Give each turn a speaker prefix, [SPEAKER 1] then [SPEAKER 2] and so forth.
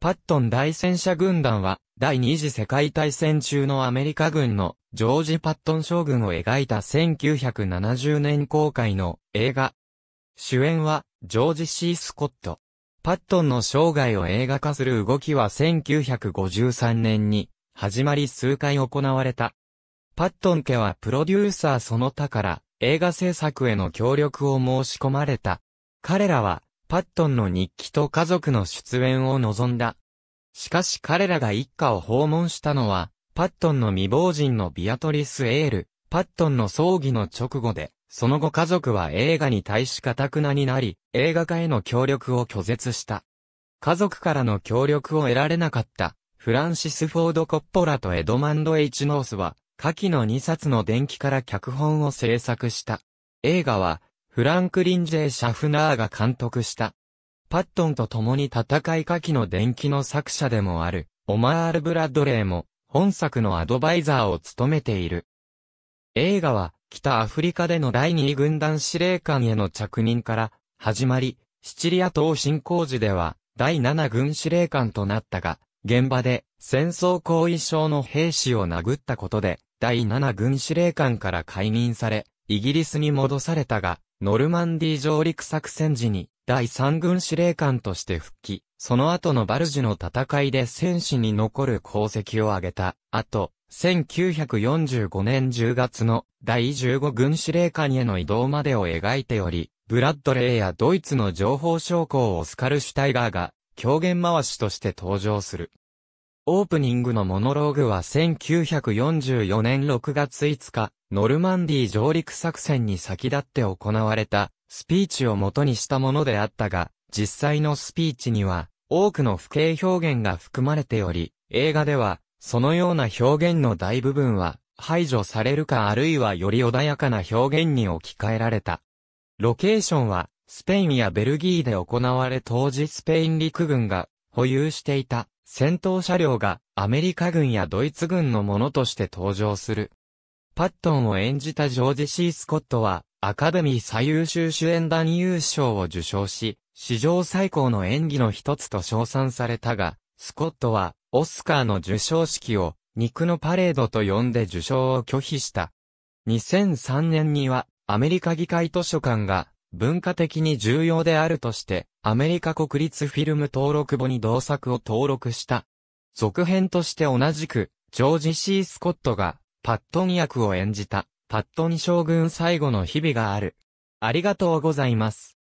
[SPEAKER 1] パットン大戦車軍団は、第二次世界大戦中のアメリカ軍のジョージ・パットン将軍を描いた1970年公開の映画。主演はジョージ・ C・ スコット。パットンの生涯を映画化する動きは1953年に始まり数回行われた。パットン家はプロデューサーその他から映画制作への協力を申し込まれた。彼らはパットンの日記と家族の出演を望んだ。しかし彼らが一家を訪問したのは、パットンの未亡人のビアトリス・エール、パットンの葬儀の直後で、その後家族は映画に対し堅くなになり、映画化への協力を拒絶した。家族からの協力を得られなかった、フランシス・フォード・コッポラとエドマンド・エイチ・ノースは、下記の2冊の電気から脚本を制作した。映画は、フランクリン・ジェイ・シャフナーが監督した。パットンと共に戦い火器の伝記の作者でもある、オマール・ブラッドレーも、本作のアドバイザーを務めている。映画は、北アフリカでの第2軍団司令官への着任から、始まり、シチリア島進行時では、第7軍司令官となったが、現場で戦争後遺症の兵士を殴ったことで、第7軍司令官から解任され、イギリスに戻されたが、ノルマンディ上陸作戦時に第3軍司令官として復帰、その後のバルジの戦いで戦士に残る功績を挙げたあと、1945年10月の第15軍司令官への移動までを描いており、ブラッドレーやドイツの情報将校オスカル・シュタイガーが狂言回しとして登場する。オープニングのモノローグは1944年6月5日、ノルマンディー上陸作戦に先立って行われたスピーチを元にしたものであったが、実際のスピーチには多くの不敬表現が含まれており、映画ではそのような表現の大部分は排除されるかあるいはより穏やかな表現に置き換えられた。ロケーションはスペインやベルギーで行われ当時スペイン陸軍が保有していた戦闘車両がアメリカ軍やドイツ軍のものとして登場する。パットンを演じたジョージ・シー・スコットは、アカデミー最優秀主演男優賞を受賞し、史上最高の演技の一つと称賛されたが、スコットは、オスカーの受賞式を、肉のパレードと呼んで受賞を拒否した。2003年には、アメリカ議会図書館が、文化的に重要であるとして、アメリカ国立フィルム登録簿に同作を登録した。続編として同じく、ジョージ・シー・スコットが、パットン役を演じた、パットン将軍最後の日々がある。ありがとうございます。